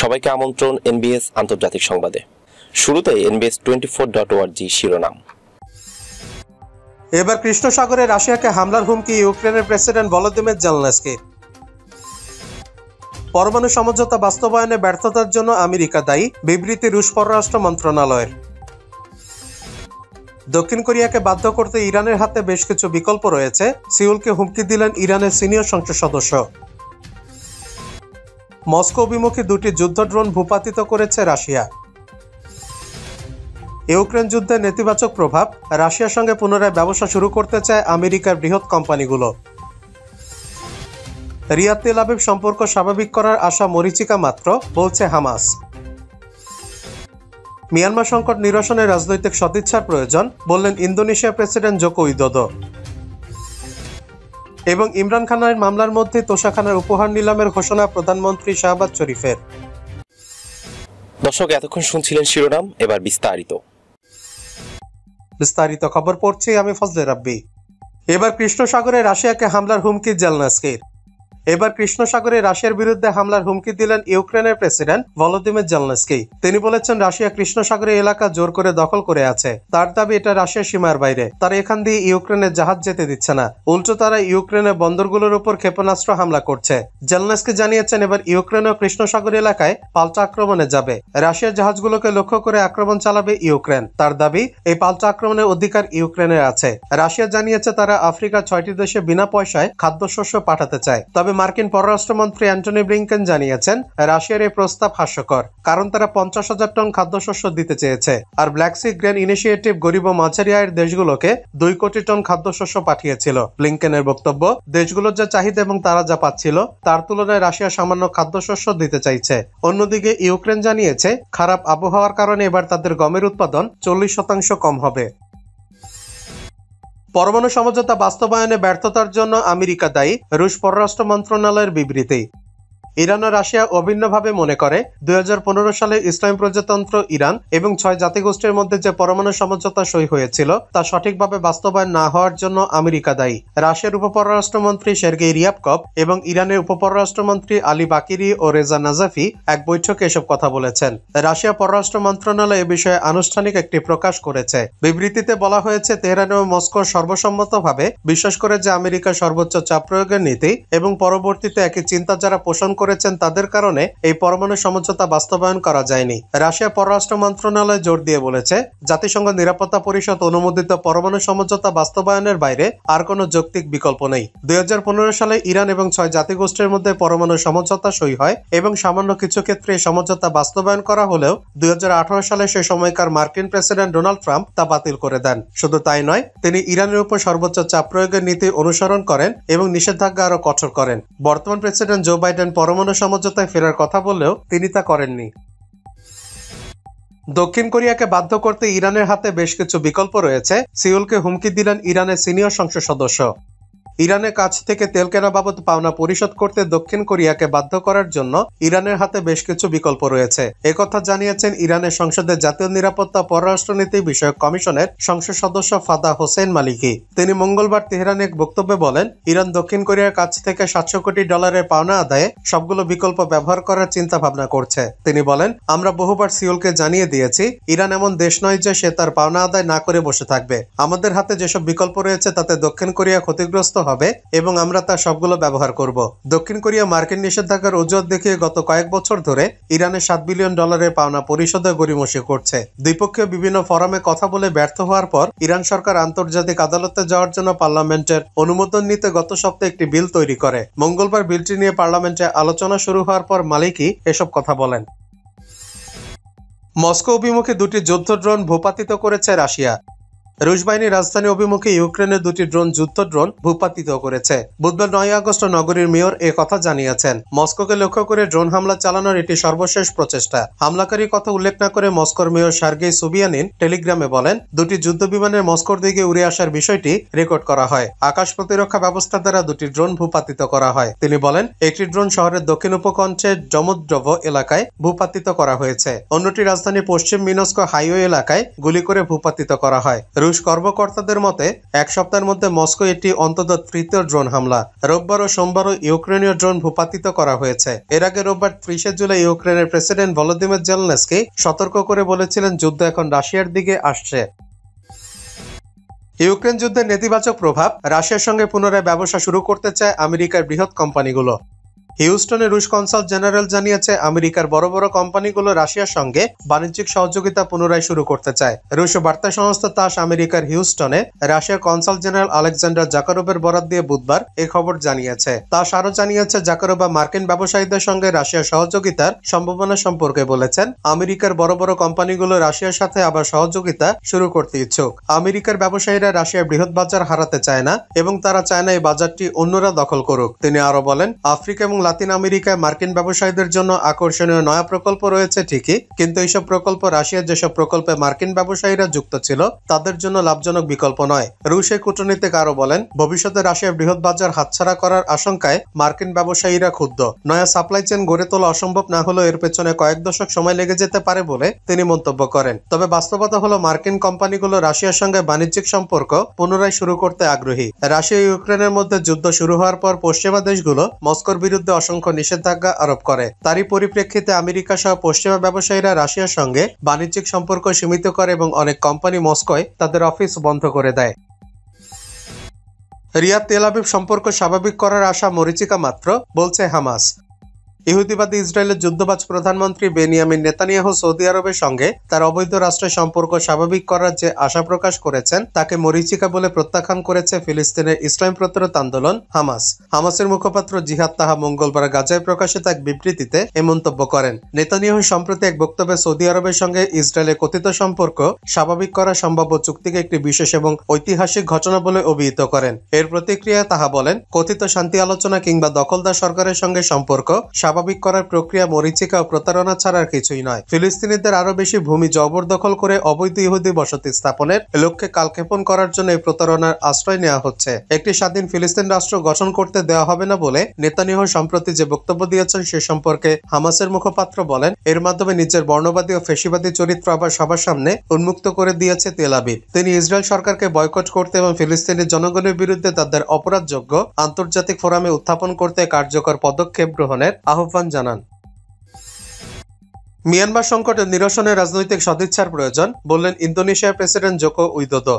সবাইকে আমন্ত্রণ এনবিএস আন্তর্জাতিক সংবাদে শুরুতে NBS twenty four dot G শিরোনাম এবার সাগরে রাশিয়াকে হামলার হুমকি ইউক্রেনের প্রেসিডেন্ট ভলোদিমির জেলনেসকে পরমাণু সমঝোতা বাস্তবায়নে ব্যর্থতার জন্য আমেরিকা দায়ী বিবৃতি রুশ পররাষ্ট্র মন্ত্রণালয়ের দক্ষিণ কোরিয়াকে বাধ্য করতে ইরানের হাতে বেশ কিছু বিকল্প রয়েছে সিউলকে হুমকি দিলেন ইরানের সিনিয়র সংসদ সদস্য মস্কো অভিমুখী দুটি যুদ্ধ ড্রোন ভূপাতিত করেছে রাশিয়া ইউক্রেন যুদ্ধের নেতিবাচক প্রভাব রাশিয়ার সঙ্গে পুনরায় ব্যবসা শুরু করতে চায় আমেরিকার বৃহৎ কোম্পানিগুলো রিয়াদ তেল আবিব সম্পর্ক স্বাভাবিক করার আশা মরিচিকা মাত্র বলছে হামাস মিয়ানমার সংকট নিরসনে রাজনৈতিক সদিচ্ছার প্রয়োজন বললেন ইন্দোনেশিয়া প্রেসিডেন্ট জোকো ইদোদো এবং ইমরান খানের মামলার মধ্যে তোষা খানের উপহার নিলামের ঘোষণা প্রধানমন্ত্রী শাহবাজ শরীফের দর্শক এতক্ষণ শুনছিলেন শিরোনাম এবার বিস্তারিত বিস্তারিত খবর পড়ছি আমি ফজলে রাব্বি এবার কৃষ্ণসাগরে রাশিয়াকে হামলার হুমকি জেলনাস্কের এবার কৃষ্ণ সাগরে রাশিয়ার বিরুদ্ধে হামলার হুমকি দিলেন ইউক্রেনের প্রেসিডেন্ট ভলোদিমির জেলনেস্কি তিনি বলেছেন রাশিয়া কৃষ্ণ সাগরে এলাকা জোর করে দখল করে আছে তার দাবি এটা রাশিয়ার সীমার বাইরে তারা এখান দিয়ে ইউক্রেনের জাহাজ যেতে দিচ্ছে না উল্টো তারা ইউক্রেনের বন্দরগুলোর উপর ক্ষেপণাস্ত্র হামলা করছে জেলনেস্কি জানিয়েছেন এবার ইউক্রেন ও কৃষ্ণ সাগর এলাকায় পাল্টা আক্রমণে যাবে রাশিয়ার জাহাজগুলোকে লক্ষ্য করে আক্রমণ চালাবে ইউক্রেন তার দাবি এই পাল্টা আক্রমণের অধিকার ইউক্রেনের আছে রাশিয়া জানিয়েছে তারা আফ্রিকার ছয়টি দেশে বিনা পয়সায় খাদ্যশস্য পাঠাতে চায় তবে মার্কিন পররাষ্ট্রমন্ত্রী অ্যান্টনি ব্লিংকেন জানিয়েছেন রাশিয়ার এই প্রস্তাব হাস্যকর কারণ তারা পঞ্চাশ হাজার টন খাদ্যশস্য দিতে চেয়েছে আর ব্ল্যাক সি গ্রেন ইনিশিয়েটিভ গরিব ও মাঝারি আয়ের দেশগুলোকে দুই কোটি টন খাদ্যশস্য পাঠিয়েছিল ব্লিংকেনের বক্তব্য দেশগুলোর যা চাহিদা এবং তারা যা পাচ্ছিল তার তুলনায় রাশিয়া সামান্য খাদ্যশস্য দিতে চাইছে অন্যদিকে ইউক্রেন জানিয়েছে খারাপ আবহাওয়ার কারণে এবার তাদের গমের উৎপাদন চল্লিশ শতাংশ কম হবে পরমাণু সমঝোতা বাস্তবায়নে ব্যর্থতার জন্য আমেরিকা দায়ী রুশ পররাষ্ট্র মন্ত্রণালয়ের বিবৃতি ইরান ও রাশিয়া অভিন্নভাবে মনে করে দুই সালে ইসলাম প্রজাতন্ত্র ইরান এবং ছয় জাতিগোষ্ঠীর মধ্যে যে পরমাণু সমঝোতা সই হয়েছিল তা সঠিকভাবে বাস্তবায়ন না হওয়ার জন্য আমেরিকা দায়ী রাশিয়ার উপপররাষ্ট্রমন্ত্রী সের্গেই রিয়াবকপ এবং ইরানের উপপররাষ্ট্রমন্ত্রী আলী বাকিরি ও রেজা নাজাফি এক বৈঠকে এসব কথা বলেছেন রাশিয়া পররাষ্ট্র মন্ত্রণালয় এ বিষয়ে আনুষ্ঠানিক একটি প্রকাশ করেছে বিবৃতিতে বলা হয়েছে তেহরান ও মস্কো সর্বসম্মতভাবে বিশ্বাস করে যে আমেরিকা সর্বোচ্চ চাপ প্রয়োগের নীতি এবং পরবর্তীতে একই চিন্তা যারা পোষণ করেছেন তাদের কারণে এই পরমাণু সমঝোতা বাস্তবায়ন করা যায়নি রাশিয়া পররাষ্ট্র মন্ত্রণালয় জোর দিয়ে বলেছে জাতিসংঘ নিরাপত্তা পরিষদ অনুমোদিত পরমাণু সমঝোতা বাস্তবায়নের বাইরে আর কোনো যৌক্তিক বিকল্প নেই দুই সালে ইরান এবং ছয় জাতিগোষ্ঠীর মধ্যে পরমাণু সমঝোতা সই হয় এবং সামান্য কিছু ক্ষেত্রে এই সমঝোতা বাস্তবায়ন করা হলেও দুই সালে সে সময়কার মার্কিন প্রেসিডেন্ট ডোনাল্ড ট্রাম্প তা বাতিল করে দেন শুধু তাই নয় তিনি ইরানের উপর সর্বোচ্চ চাপ প্রয়োগের নীতি অনুসরণ করেন এবং নিষেধাজ্ঞা আরও কঠোর করেন বর্তমান প্রেসিডেন্ট জো বাইডেন পরমাণু পরমাণু সমঝোতায় ফেরার কথা বললেও তিনি তা করেননি দক্ষিণ কোরিয়াকে বাধ্য করতে ইরানের হাতে বেশ কিছু বিকল্প রয়েছে সিউলকে হুমকি দিলেন ইরানের সিনিয়র সংসদ সদস্য ইরানের কাছ থেকে তেল কেনা বাবদ পাওনা পরিশোধ করতে দক্ষিণ কোরিয়াকে বাধ্য করার জন্য ইরানের হাতে বেশ কিছু বিকল্প রয়েছে একথা জানিয়েছেন ইরানের সংসদের জাতীয় নিরাপত্তা পররাষ্ট্রনীতি বিষয়ক কমিশনের সংসদ সদস্য ফাদা হোসেন মালিকি তিনি মঙ্গলবার তেহরানে এক বক্তব্যে বলেন ইরান দক্ষিণ কোরিয়ার কাছ থেকে সাতশো কোটি ডলারের পাওনা আদায়ে সবগুলো বিকল্প ব্যবহার করার চিন্তা ভাবনা করছে তিনি বলেন আমরা বহুবার সিওলকে জানিয়ে দিয়েছি ইরান এমন দেশ নয় যে সে তার পাওনা আদায় না করে বসে থাকবে আমাদের হাতে যেসব বিকল্প রয়েছে তাতে দক্ষিণ কোরিয়া ক্ষতিগ্রস্ত হবে এবং আমরা তা সবগুলো ব্যবহার করব দক্ষিণ কোরিয়া মার্কিন নিষেধাজ্ঞার অজুহাত দেখিয়ে গত কয়েক বছর ধরে ইরানের সাত বিলিয়ন ডলারের পাওনা পরিশোধে গরিমসি করছে দ্বিপক্ষীয় বিভিন্ন ফোরামে কথা বলে ব্যর্থ হওয়ার পর ইরান সরকার আন্তর্জাতিক আদালতে যাওয়ার জন্য পার্লামেন্টের অনুমোদন নিতে গত সপ্তাহে একটি বিল তৈরি করে মঙ্গলবার বিলটি নিয়ে পার্লামেন্টে আলোচনা শুরু হওয়ার পর মালিকই এসব কথা বলেন মস্কো অভিমুখে দুটি যুদ্ধ ড্রোন ভূপাতিত করেছে রাশিয়া রুশ বাহিনী রাজধানী অভিমুখে ইউক্রেনের দুটি ড্রোন যুদ্ধ ড্রোন ভূপাতিত করেছে বুধবার নয় আগস্ট নগরীর মেয়র এ কথা জানিয়েছেন মস্কোকে লক্ষ্য করে ড্রোন হামলা চালানোর এটি সর্বশেষ প্রচেষ্টা হামলাকারীর কথা উল্লেখ না করে মস্কোর মেয়র সার্গেই সুবিয়ানিন টেলিগ্রামে বলেন দুটি যুদ্ধ বিমানের মস্কোর দিকে উড়ে আসার বিষয়টি রেকর্ড করা হয় আকাশ প্রতিরক্ষা ব্যবস্থা দ্বারা দুটি ড্রোন ভূপাতিত করা হয় তিনি বলেন একটি ড্রোন শহরের দক্ষিণ উপকণ্ঠের জমদ্রব এলাকায় ভূপাতিত করা হয়েছে অন্যটি রাজধানী পশ্চিম মিনস্কো হাইওয়ে এলাকায় গুলি করে ভূপাতিত করা হয় রুশ কর্মকর্তাদের মতে এক সপ্তাহের মধ্যে মস্কো একটি অন্তত তৃতীয় ড্রোন হামলা রোববার ও সোমবারও ইউক্রেনীয় ড্রোন ভূপাতিত করা হয়েছে এর আগে রোববার ত্রিশে জুলাই ইউক্রেনের প্রেসিডেন্ট ভলোদিমির জেলনেসকে সতর্ক করে বলেছিলেন যুদ্ধ এখন রাশিয়ার দিকে আসছে ইউক্রেন যুদ্ধের নেতিবাচক প্রভাব রাশিয়ার সঙ্গে পুনরায় ব্যবসা শুরু করতে চায় আমেরিকার বৃহৎ কোম্পানিগুলো হিউস্টনে রুশ কনসাল জেনারেল জানিয়েছে আমেরিকার বড় বড় কোম্পানিগুলো রাশিয়ার সঙ্গে বাণিজ্যিক সহযোগিতা পুনরায় শুরু করতে চায় রুশ বার্তা সংস্থা তাস আমেরিকার হিউস্টনে রাশিয়ার কনসাল জেনারেল আলেকজান্ডার জাকারোবের বরাদ দিয়ে বুধবার এ খবর জানিয়েছে তাস আরও জানিয়েছে জাকারোবা মার্কিন ব্যবসায়ীদের সঙ্গে রাশিয়ার সহযোগিতার সম্ভাবনা সম্পর্কে বলেছেন আমেরিকার বড় বড় কোম্পানিগুলো রাশিয়ার সাথে আবার সহযোগিতা শুরু করতে ইচ্ছুক আমেরিকার ব্যবসায়ীরা রাশিয়ার বৃহৎ বাজার হারাতে চায় না এবং তারা চায় না এই বাজারটি অন্যরা দখল করুক তিনি আরও বলেন আফ্রিকা এবং লাতিন আমেরিকায় মার্কিন ব্যবসায়ীদের জন্য আকর্ষণীয় নয়া প্রকল্প রয়েছে ঠিকই কিন্তু এইসব প্রকল্প রাশিয়ার যেসব প্রকল্পে মার্কিন ব্যবসায়ীরা যুক্ত ছিল তাদের জন্য লাভজনক বিকল্প নয় রুশের কূটনীতিক আরও বলেন ভবিষ্যতে রাশিয়ার বৃহৎ বাজার হাতছাড়া করার আশঙ্কায় মার্কিন ব্যবসায়ীরা ক্ষুব্ধ নয়া সাপ্লাই চেন গড়ে তোলা অসম্ভব না হলেও এর পেছনে কয়েক দশক সময় লেগে যেতে পারে বলে তিনি মন্তব্য করেন তবে বাস্তবতা হলো মার্কিন কোম্পানিগুলো রাশিয়ার সঙ্গে বাণিজ্যিক সম্পর্ক পুনরায় শুরু করতে আগ্রহী রাশিয়া ইউক্রেনের মধ্যে যুদ্ধ শুরু হওয়ার পর পশ্চিমা দেশগুলো মস্কোর বিরুদ্ধে অসংখ্য নিষেধাজ্ঞা আরোপ করে তারই পরিপ্রেক্ষিতে আমেরিকা সহ পশ্চিমা ব্যবসায়ীরা রাশিয়ার সঙ্গে বাণিজ্যিক সম্পর্ক সীমিত করে এবং অনেক কোম্পানি মস্কোয় তাদের অফিস বন্ধ করে দেয় রিয়াদ তেল সম্পর্ক স্বাভাবিক করার আশা মরিচিকা মাত্র বলছে হামাস ইহুদিবাদী ইসরায়েলের যুদ্ধবাজ প্রধানমন্ত্রী বেনিয়ামিন নেতানিয়াহু সৌদি আরবের সঙ্গে তার অবৈধ রাষ্ট্রের সম্পর্ক স্বাভাবিক করার যে আশা প্রকাশ করেছেন তাকে মরিচিকা বলে প্রত্যাখ্যান করেছে ফিলিস্তিনের ইসলাম প্রতিরোধ আন্দোলন হামাস হামাসের মুখপাত্র জিহাদ তাহা মঙ্গলবার গাজায় প্রকাশিত এক বিবৃতিতে এ মন্তব্য করেন নেতানিয়াহু সম্প্রতি এক বক্তব্যে সৌদি আরবের সঙ্গে ইসরায়েলের কথিত সম্পর্ক স্বাভাবিক করা সম্ভাব্য চুক্তিকে একটি বিশেষ এবং ঐতিহাসিক ঘটনা বলে অভিহিত করেন এর প্রতিক্রিয়ায় তাহা বলেন কথিত শান্তি আলোচনা কিংবা দখলদার সরকারের সঙ্গে সম্পর্ক স্বাভাবিক করার প্রক্রিয়া মরিচিকা ও প্রতারণা ছাড়ার কিছুই নয় ফিলিস্তিনিদের আরো বেশি ভূমি জবরদখল করে অবৈধ ইহুদি বসতি স্থাপনের লক্ষ্যে কালক্ষেপণ করার জন্য এই প্রতারণার আশ্রয় নেওয়া হচ্ছে একটি স্বাধীন ফিলিস্তিন রাষ্ট্র গঠন করতে দেওয়া হবে না বলে নেতানিহ সম্প্রতি যে বক্তব্য দিয়েছেন সে সম্পর্কে হামাসের মুখপাত্র বলেন এর মাধ্যমে নিজের বর্ণবাদী ও ফেসিবাদী চরিত্র আবার সবার সামনে উন্মুক্ত করে দিয়েছে তেলাবিব তিনি ইসরায়েল সরকারকে বয়কট করতে এবং ফিলিস্তিনের জনগণের বিরুদ্ধে তাদের অপরাধযোগ্য আন্তর্জাতিক ফোরামে উত্থাপন করতে কার্যকর পদক্ষেপ গ্রহণের আহ্বান আহ্বান জানান মিয়ানমার সংকটের নিরসনে রাজনৈতিক সদিচ্ছার প্রয়োজন বললেন ইন্দোনেশিয়ার প্রেসিডেন্ট জোকো উইদোদো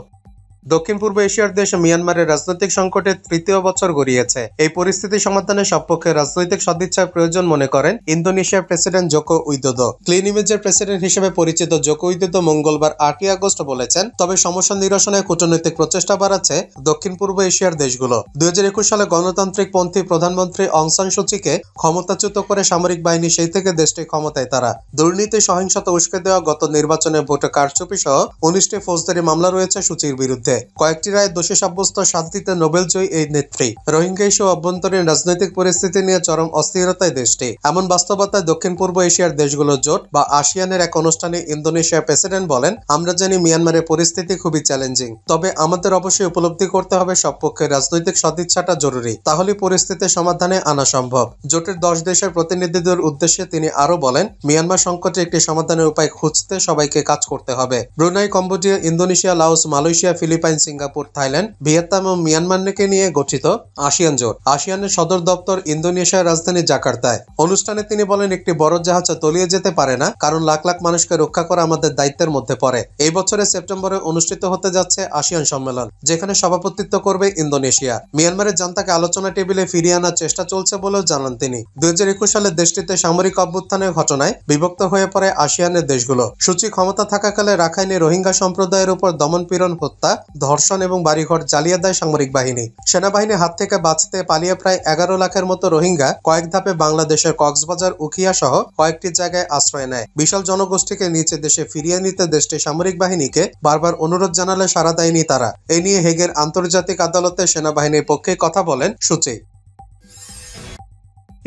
দক্ষিণ পূর্ব এশিয়ার দেশ মিয়ানমারের রাজনৈতিক সংকটের তৃতীয় বছর গড়িয়েছে এই পরিস্থিতি সমাধানে সবপক্ষে রাজনৈতিক সদিচ্ছার প্রয়োজন মনে করেন ইন্দোনেশিয়ার প্রেসিডেন্ট জোকো উইদোদো ক্লিন ইমেজের প্রেসিডেন্ট হিসেবে পরিচিত জোকো উইদোদো মঙ্গলবার আটই আগস্ট বলেছেন তবে সমস্যা নিরসনে কূটনৈতিক প্রচেষ্টা বাড়াচ্ছে দক্ষিণ পূর্ব এশিয়ার দেশগুলো দুই সালে গণতান্ত্রিক পন্থী প্রধানমন্ত্রী অংসান সুচিকে ক্ষমতাচ্যুত করে সামরিক বাহিনী সেই থেকে দেশটির ক্ষমতায় তারা দুর্নীতি সহিংসতা উস্কে দেওয়া গত নির্বাচনে ভোটে কারচুপি সহ উনিশটি ফৌজদারি মামলা রয়েছে সুচির বিরুদ্ধে হয়েছে কয়েকটি রায় দোষী সাব্যস্ত শান্তিতে নোবেল জয়ী এই নেত্রী রোহিঙ্গা ইস্যু অভ্যন্তরীণ রাজনৈতিক পরিস্থিতি নিয়ে চরম অস্থিরতায় দেশটি এমন বাস্তবতায় দক্ষিণ পূর্ব এশিয়ার দেশগুলো জোট বা আসিয়ানের এক অনুষ্ঠানে ইন্দোনেশিয়ার প্রেসিডেন্ট বলেন আমরা জানি মিয়ানমারের পরিস্থিতি খুবই চ্যালেঞ্জিং তবে আমাদের অবশ্যই উপলব্ধি করতে হবে সব পক্ষের রাজনৈতিক সদিচ্ছাটা জরুরি তাহলে পরিস্থিতির সমাধানে আনা সম্ভব জোটের দশ দেশের প্রতিনিধিদের উদ্দেশ্যে তিনি আরও বলেন মিয়ানমার সংকটে একটি সমাধানের উপায় খুঁজতে সবাইকে কাজ করতে হবে Brunei Cambodia Indonesia Laos Malaysia Philippines Philippines Singapore Thailand Vietnam ও মিয়ানমারকে নিয়ে গঠিত আসিয়ান জোট আসিয়ানের সদর দপ্তর ইন্দোনেশিয়ার রাজধানী জাকার্তায় অনুষ্ঠানে তিনি বলেন একটি বড় জাহাজ তলিয়ে যেতে পারে না কারণ লাখ লাখ মানুষকে রক্ষা করা আমাদের দায়িত্বের মধ্যে পড়ে এই বছরের সেপ্টেম্বরে অনুষ্ঠিত হতে যাচ্ছে আসিয়ান সম্মেলন যেখানে সভাপতিত্ব করবে ইন্দোনেশিয়া মিয়ানমারের জনতাকে আলোচনা টেবিলে ফিরিয়ে আনার চেষ্টা চলছে বলেও জানান তিনি দুই হাজার একুশ সালে দেশটিতে সামরিক অভ্যুত্থানের ঘটনায় বিভক্ত হয়ে পড়ে আসিয়ানের দেশগুলো সূচি ক্ষমতা থাকাকালে রাখাইনে রোহিঙ্গা সম্প্রদায়ের উপর দমনপীড়ন হত্যা ধর্ষণ এবং বাড়িঘর জ্বালিয়ে দেয় সামরিক বাহিনী সেনাবাহিনীর হাত থেকে বাঁচতে পালিয়ে প্রায় এগারো লাখের মতো রোহিঙ্গা কয়েক ধাপে বাংলাদেশের কক্সবাজার উখিয়া সহ কয়েকটি জায়গায় আশ্রয় নেয় বিশাল জনগোষ্ঠীকে নিচে দেশে ফিরিয়ে নিতে দেশটির সামরিক বাহিনীকে বারবার অনুরোধ জানালে সারা দেয়নি তারা এ নিয়ে হেগের আন্তর্জাতিক আদালতে সেনাবাহিনীর পক্ষে কথা বলেন সুচি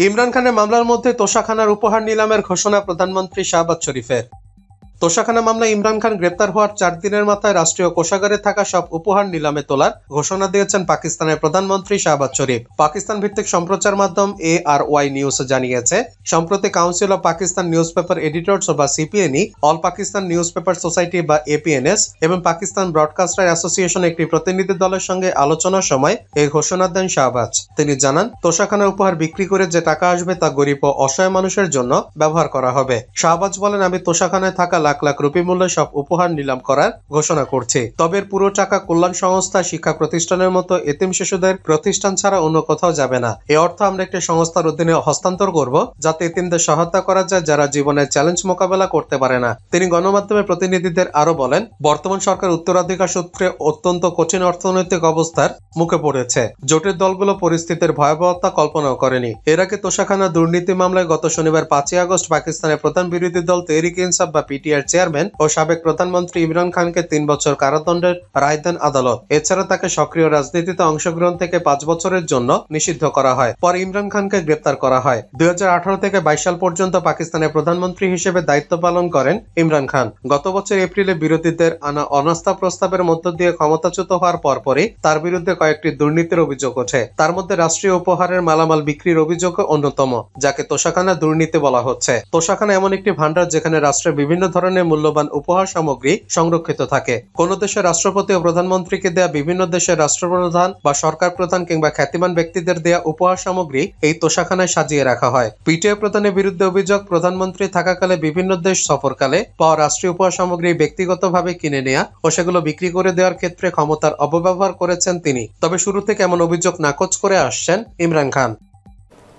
ইমরান খানের মামলার মধ্যে তোষা খানার উপহার নিলামের ঘোষণা প্রধানমন্ত্রী শাহবাজ শরীফের তোষাখানা মামলায় ইমরান খান গ্রেপ্তার হওয়ার চার দিনের মাথায় রাষ্ট্রীয় কোষাগারে থাকা সব উপহার নিলামে তোলার ঘোষণা দিয়েছেন পাকিস্তানের প্রধানমন্ত্রী শাহবাজ শরীফ পাকিস্তান ভিত্তিক সম্প্রচার মাধ্যম এ আর ওয়াই নিউজ জানিয়েছে সম্প্রতি council of Pakistan newspaper editors বা CPNE all Pakistan newspaper society বা এপিএনএস এবং পাকিস্তান ব্রডকাস্টার অ্যাসোসিয়েশন একটি প্রতিনিধি দলের সঙ্গে আলোচনার সময় এই ঘোষণা দেন শাহবাজ তিনি জানান তোষাখানা উপহার বিক্রি করে যে টাকা আসবে তা গরিব ও অসহায় মানুষের জন্য ব্যবহার করা হবে শাহবাজ বলেন আমি তোষাখানায় থাকা লাখ লাখ রুপি মূল্য সব উপহার নিলাম করার ঘোষণা করছে তবে পুরো টাকা কল্যাণ সংস্থা শিক্ষা প্রতিষ্ঠানের মতো এতিম শিশুদের প্রতিষ্ঠান ছাড়া অন্য কোথাও যাবে না এ অর্থ আমরা একটি সংস্থার অধীনে হস্তান্তর করব যাতে এতিমদের সহায়তা করা যায় যারা জীবনের চ্যালেঞ্জ মোকাবেলা করতে পারে না তিনি গণমাধ্যমের প্রতিনিধিদের আরো বলেন বর্তমান সরকার উত্তরাধিকার সূত্রে অত্যন্ত কঠিন অর্থনৈতিক অবস্থার মুখে পড়েছে জোটের দলগুলো পরিস্থিতির ভয়াবহতা কল্পনাও করেনি এর আগে তোষাখানা দুর্নীতি মামলায় গত শনিবার পাঁচই আগস্ট পাকিস্তানের প্রধান বিরোধী দল তেহরিক ইনসাফ বা পিটিআই ব্যাংকের চেয়ারম্যান ও সাবেক প্রধানমন্ত্রী ইমরান খানকে তিন বছর কারাদণ্ডের রায় দেন আদালত এছাড়া তাকে সক্রিয় রাজনীতিতে অংশগ্রহণ থেকে পাঁচ বছরের জন্য নিষিদ্ধ করা হয় পর ইমরান খানকে গ্রেপ্তার করা হয় দুই থেকে বাইশ সাল পর্যন্ত পাকিস্তানের প্রধানমন্ত্রী হিসেবে দায়িত্ব পালন করেন ইমরান খান গত বছর এপ্রিলে বিরোধীদের আনা অনাস্থা প্রস্তাবের মধ্য দিয়ে ক্ষমতাচ্যুত হওয়ার পরপরই তার বিরুদ্ধে কয়েকটি দুর্নীতির অভিযোগ ওঠে তার মধ্যে রাষ্ট্রীয় উপহারের মালামাল বিক্রির অভিযোগ অন্যতম যাকে তোষাখানা দুর্নীতি বলা হচ্ছে তোষাখানা এমন একটি ভান্ডার যেখানে রাষ্ট্রের বিভিন্ন ধরনের ধরনের মূল্যবান উপহার সামগ্রী সংরক্ষিত থাকে কোন দেশের রাষ্ট্রপতি ও প্রধানমন্ত্রীকে দেয়া বিভিন্ন দেশের রাষ্ট্রপ্রধান বা সরকার প্রধান কিংবা খ্যাতিমান ব্যক্তিদের দেয়া উপহার সামগ্রী এই তোষাখানায় সাজিয়ে রাখা হয় পিটিএ প্রধানের বিরুদ্ধে অভিযোগ প্রধানমন্ত্রী থাকাকালে বিভিন্ন দেশ সফরকালে পাওয়া রাষ্ট্রীয় উপহার সামগ্রী ব্যক্তিগতভাবে কিনে নেয়া ও সেগুলো বিক্রি করে দেওয়ার ক্ষেত্রে ক্ষমতার অপব্যবহার করেছেন তিনি তবে শুরু থেকে এমন অভিযোগ নাকচ করে আসছেন ইমরান খান